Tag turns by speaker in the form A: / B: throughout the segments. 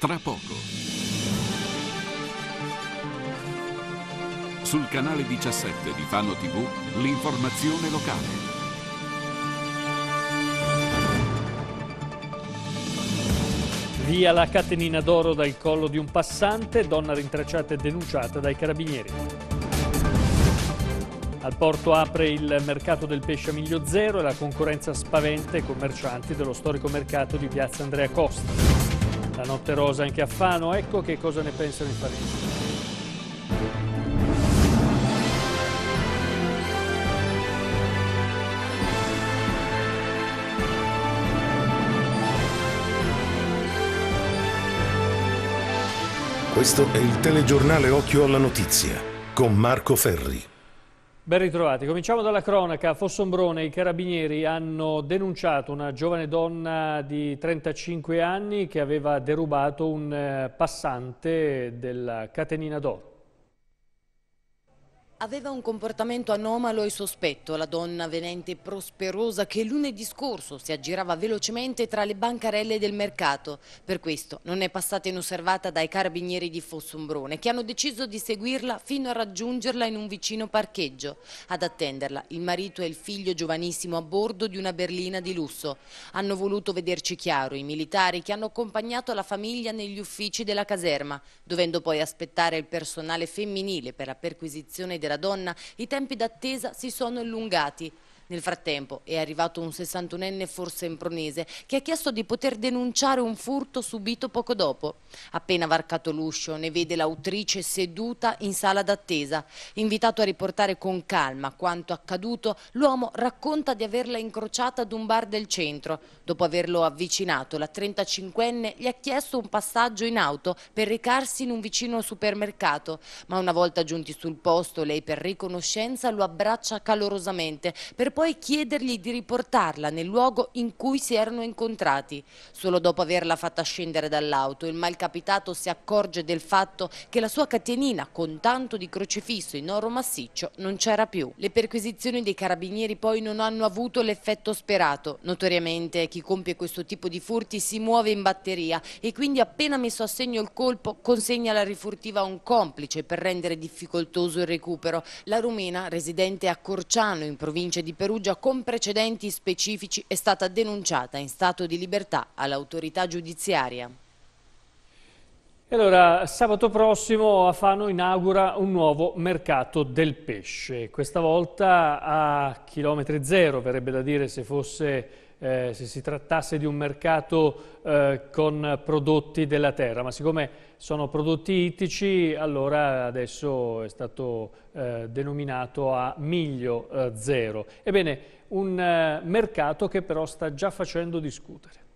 A: Tra poco. Sul canale 17 di Fano TV, l'informazione locale. Via la catenina d'oro dal collo di un passante, donna rintracciata e denunciata dai carabinieri. Al porto apre il mercato del pesce a Miglio Zero e la concorrenza spaventa i commercianti dello storico mercato di piazza Andrea Costa. La notte rosa anche a Fano, ecco che cosa ne pensano i parenti. Questo è il telegiornale Occhio alla Notizia con Marco Ferri. Ben ritrovati. Cominciamo dalla cronaca. A Fossombrone i carabinieri hanno denunciato una giovane donna di 35 anni che aveva derubato un eh, passante della Catenina d'Oro.
B: Aveva un comportamento anomalo e sospetto la donna venente prosperosa che lunedì scorso si aggirava velocemente tra le bancarelle del mercato. Per questo non è passata inosservata dai carabinieri di Fossombrone che hanno deciso di seguirla fino a raggiungerla in un vicino parcheggio. Ad attenderla il marito e il figlio giovanissimo a bordo di una berlina di lusso. Hanno voluto vederci chiaro i militari che hanno accompagnato la famiglia negli uffici della caserma, dovendo poi aspettare il personale femminile per la perquisizione del della donna, i tempi d'attesa si sono allungati. Nel frattempo è arrivato un 61enne forse impronese che ha chiesto di poter denunciare un furto subito poco dopo. Appena varcato l'uscio ne vede l'autrice seduta in sala d'attesa. Invitato a riportare con calma quanto accaduto, l'uomo racconta di averla incrociata ad un bar del centro. Dopo averlo avvicinato, la 35enne gli ha chiesto un passaggio in auto per recarsi in un vicino supermercato, ma una volta giunti sul posto lei per riconoscenza lo abbraccia calorosamente per poi chiedergli di riportarla nel luogo in cui si erano incontrati. Solo dopo averla fatta scendere dall'auto, il malcapitato si accorge del fatto che la sua catenina con tanto di crocifisso in oro massiccio non c'era più. Le perquisizioni dei carabinieri poi non hanno avuto l'effetto sperato. Notoriamente chi compie questo tipo di furti si muove in batteria e quindi appena messo a segno il colpo consegna la rifurtiva a un complice per rendere difficoltoso il recupero. La rumena, residente a Corciano in provincia di Perugia, Perugia con precedenti specifici è stata denunciata in stato di libertà all'autorità giudiziaria.
A: E allora, sabato prossimo a Fano inaugura un nuovo mercato del pesce. Questa volta a chilometri zero, verrebbe da dire se fosse eh, se si trattasse di un mercato eh, con prodotti della terra, ma siccome sono prodotti ittici, allora adesso è stato eh, denominato a miglio eh, zero. Ebbene, un eh, mercato che però sta già facendo discutere.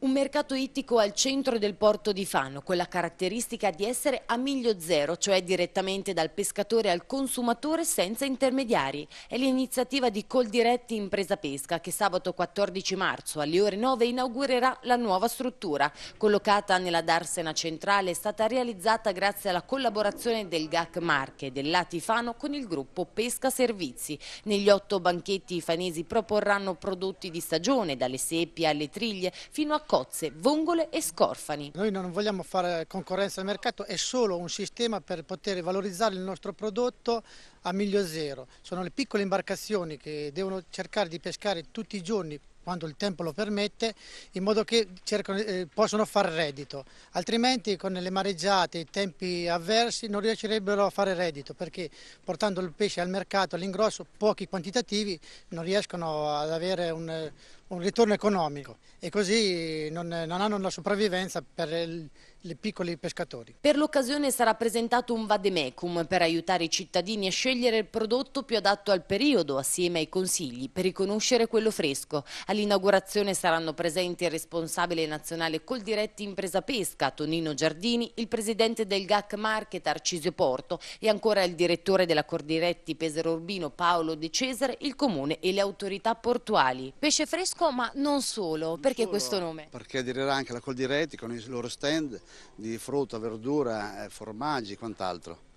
B: Un mercato ittico al centro del porto di Fano, con la caratteristica di essere a miglio zero, cioè direttamente dal pescatore al consumatore senza intermediari. È l'iniziativa di Coldiretti Impresa Pesca che sabato 14 marzo alle ore 9 inaugurerà la nuova struttura. Collocata nella Darsena centrale è stata realizzata grazie alla collaborazione del GAC Marche e dell'Ati Fano con il gruppo Pesca Servizi. Negli otto banchetti i fanesi proporranno prodotti di stagione, dalle seppie alle triglie fino a cozze, vongole e scorfani. Noi non vogliamo fare concorrenza al mercato, è solo un
C: sistema per poter valorizzare il nostro prodotto a miglio zero. Sono le piccole imbarcazioni che devono cercare di pescare tutti i giorni quando il tempo lo permette, in modo che cercano, eh, possono far reddito, altrimenti con le mareggiate, e i tempi avversi non riuscirebbero a fare reddito perché portando il pesce al mercato all'ingrosso pochi quantitativi non riescono ad avere un, un ritorno economico e così non, non hanno la sopravvivenza per i piccoli pescatori.
B: Per l'occasione sarà presentato un vademecum per aiutare i cittadini a scegliere il prodotto più adatto al periodo assieme ai consigli per riconoscere quello fresco. All'inaugurazione saranno presenti il responsabile nazionale Coldiretti Impresa Pesca, Tonino Giardini, il presidente del GAC Market Arcisio Porto e ancora il direttore della Coldiretti Pesero Urbino Paolo De Cesare, il comune e le autorità portuali. Pesce fresco Retico, ma non solo. Non perché solo, questo nome?
A: Perché aderirà anche la Col di Retico con i loro stand di frutta, verdura, eh, formaggi e quant'altro.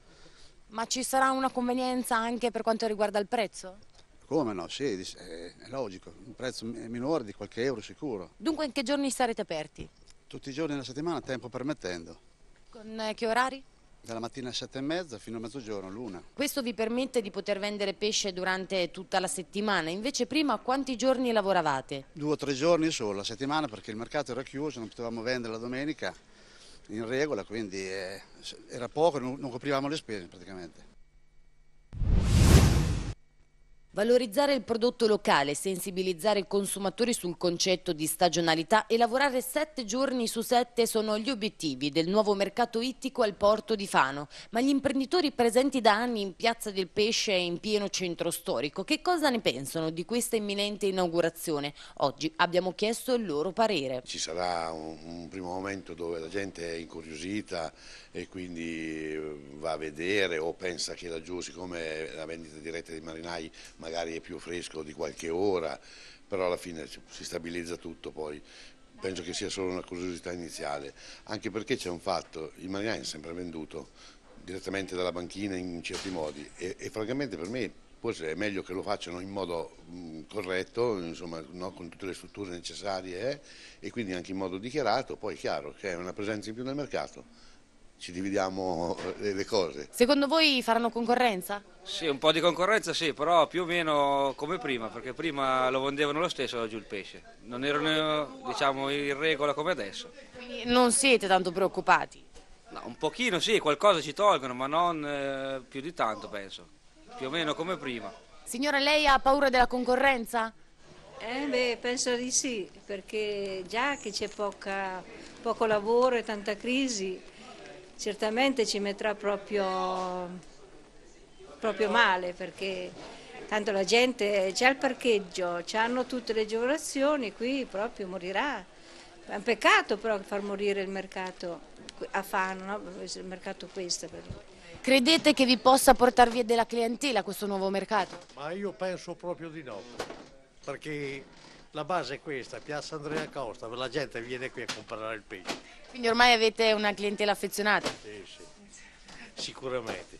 B: Ma ci sarà una convenienza anche per quanto riguarda il prezzo?
A: Come no? Sì, eh, è logico, un prezzo minore di qualche euro sicuro.
B: Dunque in che giorni sarete aperti?
A: Tutti i giorni della settimana, tempo permettendo.
B: Con eh, che orari?
A: dalla mattina alle sette e mezza fino a mezzogiorno, l'una.
B: Questo vi permette di poter vendere pesce durante tutta la settimana, invece prima quanti giorni lavoravate?
A: Due o tre giorni solo, la settimana perché il mercato era chiuso, non potevamo vendere la domenica in regola, quindi eh, era poco, non coprivamo le spese praticamente.
B: Valorizzare il prodotto locale, sensibilizzare i consumatori sul concetto di stagionalità e lavorare sette giorni su sette sono gli obiettivi del nuovo mercato ittico al porto di Fano. Ma gli imprenditori presenti da anni in Piazza del Pesce e in pieno centro storico, che cosa ne pensano di questa imminente inaugurazione? Oggi abbiamo chiesto il loro parere.
A: Ci sarà un, primo momento dove la gente è incuriosita e quindi eh, va a vedere o pensa che laggiù, siccome la vendita diretta dei marinai magari è più fresco di qualche ora, però alla fine si stabilizza tutto poi. Penso che sia solo una curiosità iniziale, anche perché c'è un fatto, il Marignano è sempre venduto direttamente dalla banchina in certi modi e, e francamente per me forse è meglio che lo facciano in modo mh, mm, corretto, insomma, no, con tutte le strutture necessarie eh, e quindi anche in modo dichiarato, poi è chiaro che è una presenza in più nel mercato ci dividiamo eh, le, cose.
B: Secondo voi faranno concorrenza?
C: Sì, un po' di concorrenza sì, però più o meno come prima, perché prima lo vendevano lo stesso giù il pesce, non erano diciamo, in regola come adesso.
B: Quindi non siete tanto preoccupati? No,
C: un pochino sì, qualcosa ci tolgono, ma non eh, più di tanto penso, più o meno come prima.
B: Signora, lei ha paura della concorrenza?
D: Eh, beh, penso di sì, perché già che c'è poco lavoro e tanta crisi, certamente ci metterà proprio, proprio male perché tanto la gente c'è il parcheggio, hanno tutte le agevolazioni, qui proprio morirà. È un peccato però far morire il mercato a Fano, no? il mercato questo.
B: Credete che vi possa portare via della clientela questo nuovo mercato? Ma io penso
C: proprio di no, perché la base è questa, Piazza Andrea Costa, la gente viene qui a comprare il pesce.
B: Quindi ormai avete una clientela affezionata?
C: Sì, sì,
A: sicuramente.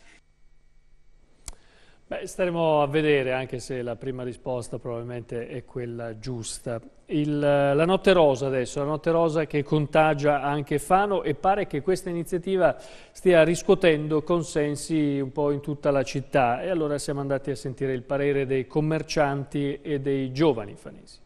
A: Beh, staremo a vedere, anche se la prima risposta probabilmente è quella giusta. Il, eh, la Notte Rosa adesso, la Notte Rosa che contagia anche Fano e pare che questa iniziativa stia riscuotendo consensi un po' in tutta la città. E allora siamo andati a sentire il parere dei commercianti e dei giovani fanesi.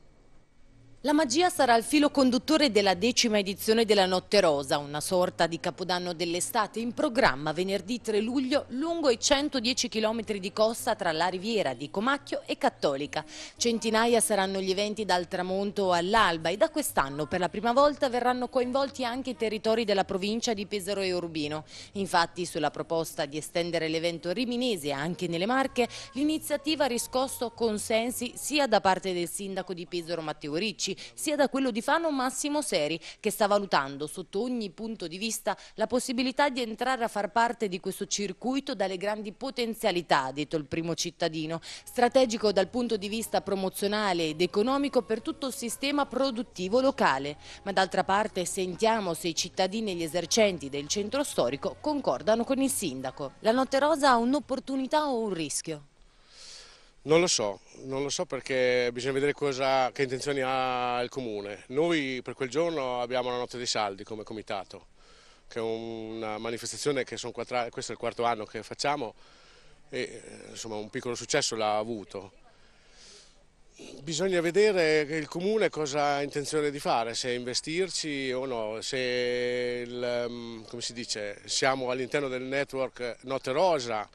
B: La magia sarà il filo conduttore della decima edizione della Notte Rosa, una sorta di capodanno dell'estate in programma venerdì 3 luglio lungo i 110 km di costa tra la riviera di Comacchio e Cattolica. Centinaia saranno gli eventi dal tramonto all'alba e da quest'anno per la prima volta verranno coinvolti anche i territori della provincia di Pesaro e Urbino. Infatti sulla proposta di estendere l'evento riminese anche nelle Marche, l'iniziativa ha riscosso consensi sia da parte del sindaco di Pesaro Matteo Ricci sia da quello di Fano Massimo Seri, che sta valutando sotto ogni punto di vista la possibilità di entrare a far parte di questo circuito dalle grandi potenzialità, ha detto il primo cittadino, strategico dal punto di vista promozionale ed economico per tutto il sistema produttivo locale. Ma d'altra parte sentiamo se i cittadini e gli esercenti del centro storico concordano con il sindaco. La Notte Rosa ha un'opportunità o un rischio?
C: Non lo so, non lo so perché bisogna vedere cosa, che intenzioni ha il comune. Noi per quel giorno abbiamo la notte dei saldi come comitato, che è una manifestazione che quattro, questo è il quarto anno che facciamo e insomma un piccolo successo l'ha avuto. Bisogna vedere il comune cosa ha intenzione di fare, se investirci o no, se il, mm, come si dice, siamo all'interno del network Notte Rosa,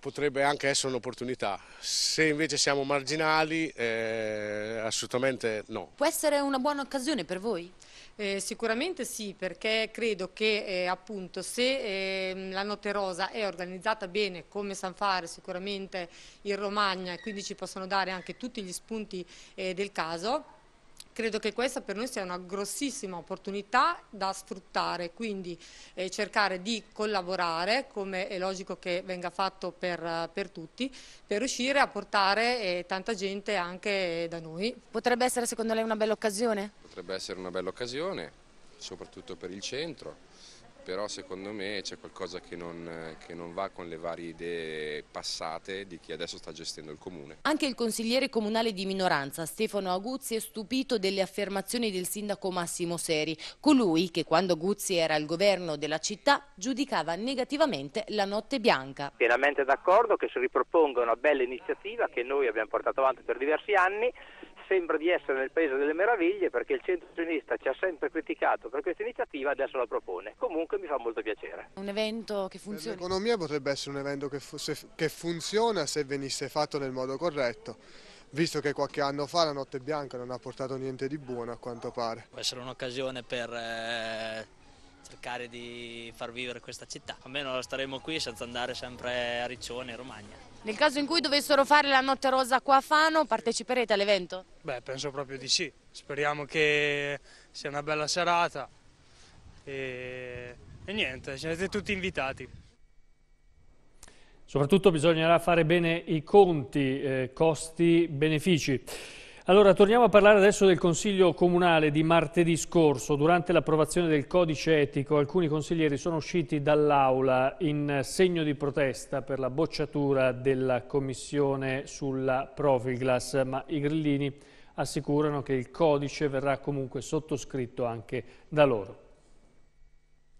C: potrebbe anche essere un'opportunità. Se invece siamo marginali, eh, assolutamente no.
B: Può essere una buona occasione per voi? Eh, sicuramente sì, perché credo che eh, appunto se eh, la Notte Rosa è organizzata bene come san fare sicuramente in Romagna e quindi ci possono dare anche tutti gli spunti eh, del caso, Credo che questa per noi sia una grossissima opportunità da sfruttare, quindi eh, cercare di collaborare, come è logico che venga fatto per, per tutti, per riuscire a portare eh, tanta gente anche da noi. Potrebbe essere secondo lei una bella occasione? Potrebbe essere una bella occasione, soprattutto per il centro però secondo me c'è qualcosa che non, che non va con le varie idee passate di chi adesso sta gestendo il comune. Anche il consigliere comunale di minoranza Stefano Aguzzi è stupito delle affermazioni del sindaco Massimo Seri, colui che quando Aguzzi era al governo della città giudicava negativamente la notte bianca.
C: Pienamente d'accordo che si riproponga una bella iniziativa che noi abbiamo portato avanti per diversi anni sembra di essere nel paese delle meraviglie perché il centro-sinistra ci ha sempre criticato per questa iniziativa e adesso la propone. Comunque mi fa molto piacere.
B: Un
A: evento che funziona? L'economia potrebbe essere un evento che, che funziona se venisse fatto nel modo corretto visto che qualche anno fa la notte bianca non ha portato niente di buono a quanto pare.
D: Può essere un'occasione per eh, cercare di far vivere questa città, almeno staremo qui senza andare sempre a Riccione, Romagna.
B: Nel caso in cui dovessero fare la notte rosa qua a Fano, parteciperete all'evento?
A: Beh, penso proprio di sì. Speriamo che
C: sia una bella serata e, e niente, siete tutti invitati.
A: Soprattutto bisognerà fare bene i conti, eh, costi-benefici. Allora, torniamo a parlare adesso del Consiglio Comunale di martedì scorso. Durante l'approvazione del codice etico, alcuni consiglieri sono usciti dall'aula in segno di protesta per la bocciatura della Commissione sulla Profilglass, ma i grillini assicurano che il codice verrà comunque sottoscritto anche da loro.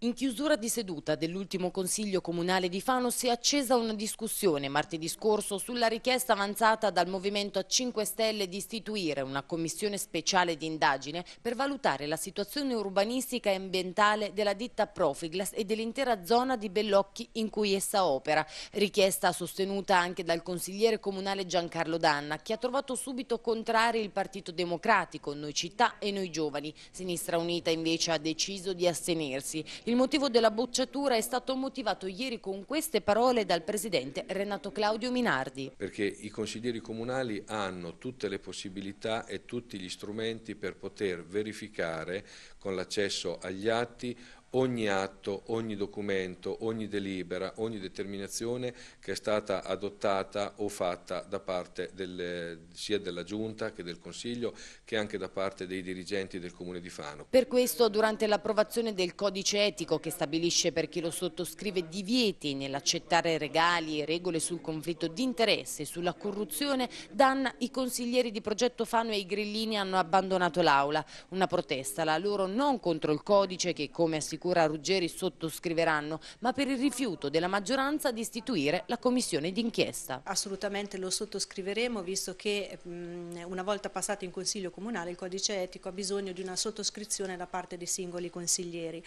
B: In chiusura di seduta dell'ultimo Consiglio Comunale di Fano si è accesa una discussione martedì scorso sulla richiesta avanzata dal Movimento 5 Stelle di istituire una commissione speciale di indagine per valutare la situazione urbanistica e ambientale della ditta Profiglas e dell'intera zona di Bellocchi in cui essa opera, richiesta sostenuta anche dal consigliere comunale Giancarlo Danna che ha trovato subito contrari il Partito Democratico, Noi Città e Noi Giovani. Sinistra Unita invece ha deciso di astenersi. Il motivo della bocciatura è stato motivato ieri con queste parole dal presidente Renato Claudio Minardi.
A: Perché i consiglieri comunali hanno tutte le possibilità e tutti gli strumenti per poter verificare con l'accesso agli atti ogni atto, ogni documento, ogni delibera, ogni determinazione che è stata adottata o fatta da parte delle, sia della Giunta che del Consiglio che anche da parte dei dirigenti del Comune di Fano.
B: Per questo durante l'approvazione del codice etico che stabilisce per chi lo sottoscrive divieti nell'accettare regali e regole sul conflitto di interesse e sulla corruzione, Dan, i consiglieri di Progetto Fano e i Grillini hanno abbandonato l'aula. Una protesta, la loro non contro il codice che come assicurato sicura Ruggeri sottoscriveranno, ma per il rifiuto della
D: maggioranza di istituire la commissione d'inchiesta. Assolutamente lo sottoscriveremo visto che mh, una volta passato in Consiglio Comunale il codice etico ha bisogno di una sottoscrizione da parte dei singoli consiglieri.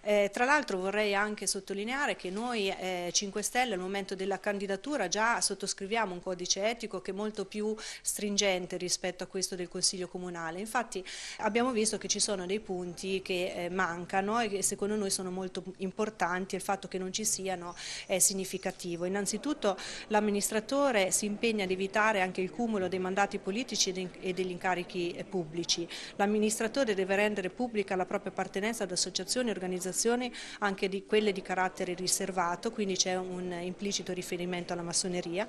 D: Eh, tra l'altro vorrei anche sottolineare che noi eh, 5 Stelle al momento della candidatura già sottoscriviamo un codice etico che è molto più stringente rispetto a questo del Consiglio Comunale. Infatti abbiamo visto che ci sono dei punti che eh, mancano e che secondo noi sono molto importanti e il fatto che non ci siano è significativo. Innanzitutto l'amministratore si impegna ad evitare anche il cumulo dei mandati politici e degli incarichi eh, pubblici. L'amministratore deve rendere pubblica la propria appartenenza ad associazioni e organizzazioni anche di quelle di carattere riservato, quindi c'è un implicito riferimento alla massoneria.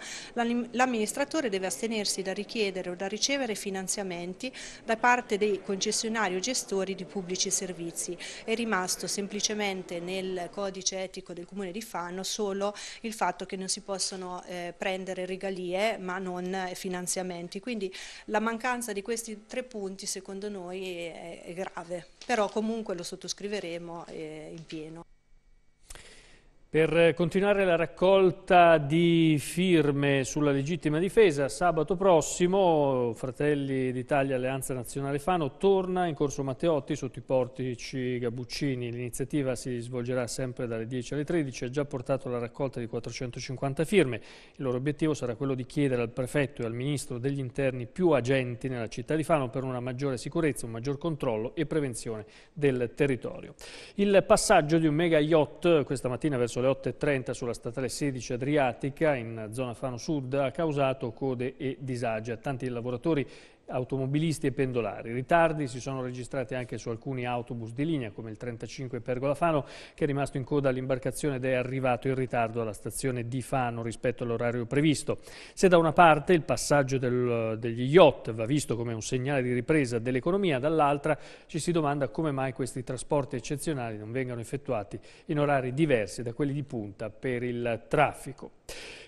D: L'amministratore deve astenersi da richiedere o da ricevere finanziamenti da parte dei concessionari o gestori di pubblici servizi. È rimasto semplicemente nel codice etico del Comune di Fano solo il fatto che non si possono eh, prendere regalie ma non eh, finanziamenti. Quindi la mancanza di questi tre punti secondo noi è, è grave, però comunque lo sottoscriveremo eh, in pieno.
A: Per continuare la raccolta di firme sulla legittima difesa, sabato prossimo Fratelli d'Italia Alleanza Nazionale Fano torna in Corso Matteotti sotto i portici Gabuccini. L'iniziativa si svolgerà sempre dalle 10 alle 13 ha già portato alla raccolta di 450 firme. Il loro obiettivo sarà quello di chiedere al prefetto e al ministro degli interni più agenti nella città di Fano per una maggiore sicurezza, un maggior controllo e prevenzione del territorio. Il passaggio di un mega yacht questa mattina verso le 8.30 sulla statale 16 Adriatica in zona Fano Sud ha causato code e disagi a tanti lavoratori automobilisti e pendolari. Ritardi si sono registrati anche su alcuni autobus di linea, come il 35 Pergola Fano, che è rimasto in coda all'imbarcazione ed è arrivato in ritardo alla stazione di Fano rispetto all'orario previsto. Se da una parte il passaggio del, degli yacht va visto come un segnale di ripresa dell'economia, dall'altra ci si domanda come mai questi trasporti eccezionali non vengano effettuati in orari diversi da quelli di punta per il traffico.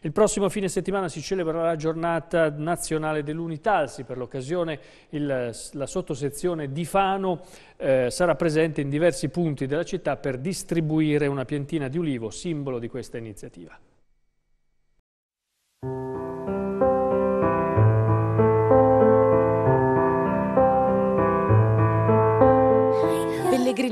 A: Il prossimo fine settimana si celebrerà la giornata nazionale dell'Unitalsi, per l'occasione la sottosezione di Fano eh, sarà presente in diversi punti della città per distribuire una piantina di ulivo, simbolo di questa iniziativa.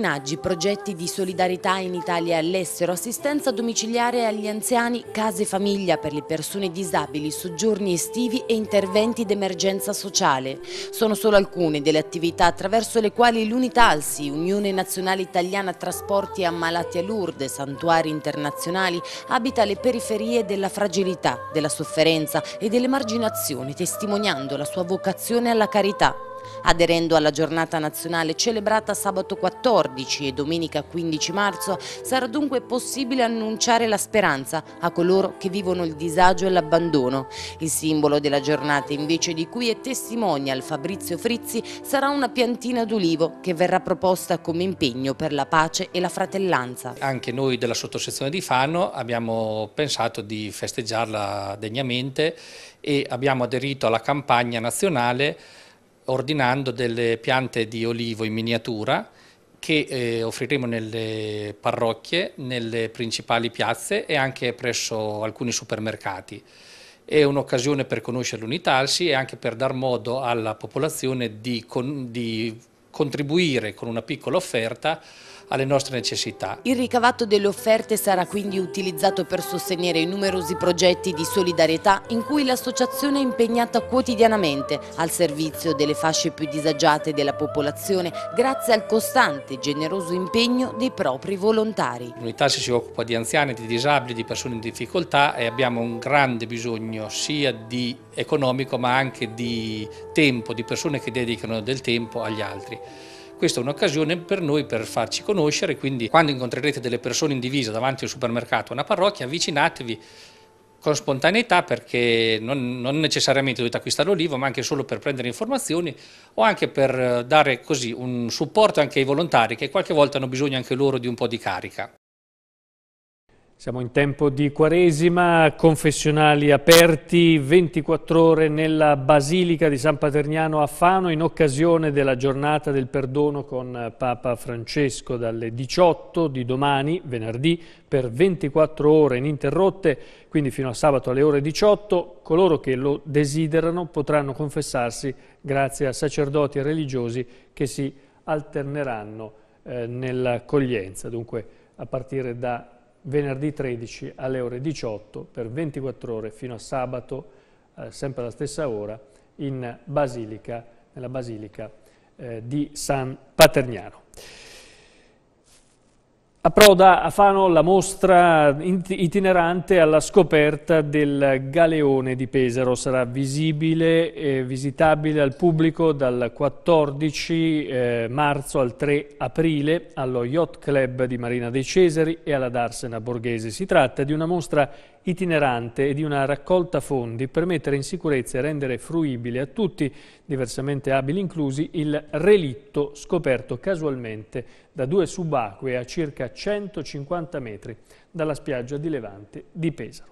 B: Corinaggi, progetti di solidarietà in Italia e all'estero, assistenza domiciliare agli anziani, case famiglia per le persone disabili, soggiorni estivi e interventi d'emergenza sociale. Sono solo alcune delle attività attraverso le quali l'Unitalsi, Unione Nazionale Italiana Trasporti Ammalati a Lourdes, santuari internazionali, abita le periferie della fragilità, della sofferenza e dell'emarginazione, testimoniando la sua vocazione alla carità. Aderendo alla giornata nazionale celebrata sabato 14 e domenica 15 marzo, sarà dunque possibile annunciare la speranza a coloro che vivono il disagio e l'abbandono. Il simbolo della giornata invece di cui è testimonial Fabrizio Frizzi sarà una piantina d'olivo che verrà proposta come impegno per la pace e la fratellanza.
C: Anche noi della sottosezione di Fano abbiamo pensato di festeggiarla degnamente e abbiamo aderito alla campagna nazionale ordinando delle piante di olivo in miniatura che eh, offriremo nelle parrocchie, nelle principali piazze e anche presso alcuni supermercati. È un'occasione per conoscere l'Unitalsi e anche per dar modo alla popolazione di, con, di contribuire con una piccola offerta alle nostre necessità.
B: Il ricavato delle offerte sarà quindi utilizzato per sostenere i numerosi progetti di solidarietà in cui l'associazione è impegnata quotidianamente al servizio delle fasce più disagiate della popolazione grazie al costante e generoso impegno dei propri volontari.
C: L'unità si occupa di anziani, di disabili, di persone in difficoltà e abbiamo un grande bisogno sia di economico ma anche di tempo, di persone che dedicano del tempo agli altri. Questa è un'occasione per noi per farci conoscere, quindi quando incontrerete delle persone in divisa davanti a un supermercato o una parrocchia, avvicinatevi con spontaneità perché non, non, necessariamente dovete acquistare l'olivo ma anche solo per prendere informazioni o anche per eh, dare così un supporto anche ai volontari che qualche volta hanno bisogno anche loro di un po' di carica.
A: Siamo in tempo di Quaresima, confessionali aperti 24 ore nella Basilica di San Paterniano a Fano in occasione della giornata del perdono con eh, Papa Francesco dalle 18 di domani, venerdì, per 24 ore ininterrotte, quindi fino a sabato alle ore 18. Coloro che lo desiderano potranno confessarsi grazie a sacerdoti e religiosi che si alterneranno eh, nell'accoglienza. Dunque a partire da venerdì 13 alle ore 18 per 24 ore fino a sabato, eh, sempre alla stessa ora, in Basilica, nella Basilica eh, di San Paterniano. Approda a Fano la mostra itinerante alla scoperta del Galeone di Pesaro. Sarà visibile e visitabile al pubblico dal 14 eh, marzo al 3 aprile allo Yacht Club di Marina dei Cesari e alla Darsena Borghese. Si tratta di una mostra itinerante e di una raccolta fondi per mettere in sicurezza e rendere fruibile a tutti, diversamente abili inclusi, il relitto scoperto casualmente da due subacquee a circa 150 metri dalla spiaggia di Levante di Pesaro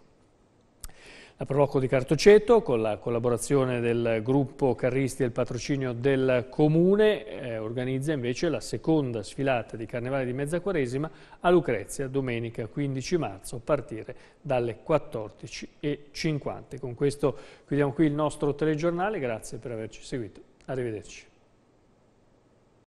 A: a Prolocco di Cartoceto con la collaborazione del gruppo Carristi e il patrocinio del Comune eh, organizza invece la seconda sfilata di Carnevale di Mezza Quaresima a Lucrezia domenica 15 marzo a partire dalle 14.50. Con questo chiudiamo qui il nostro telegiornale, grazie per averci seguito, arrivederci.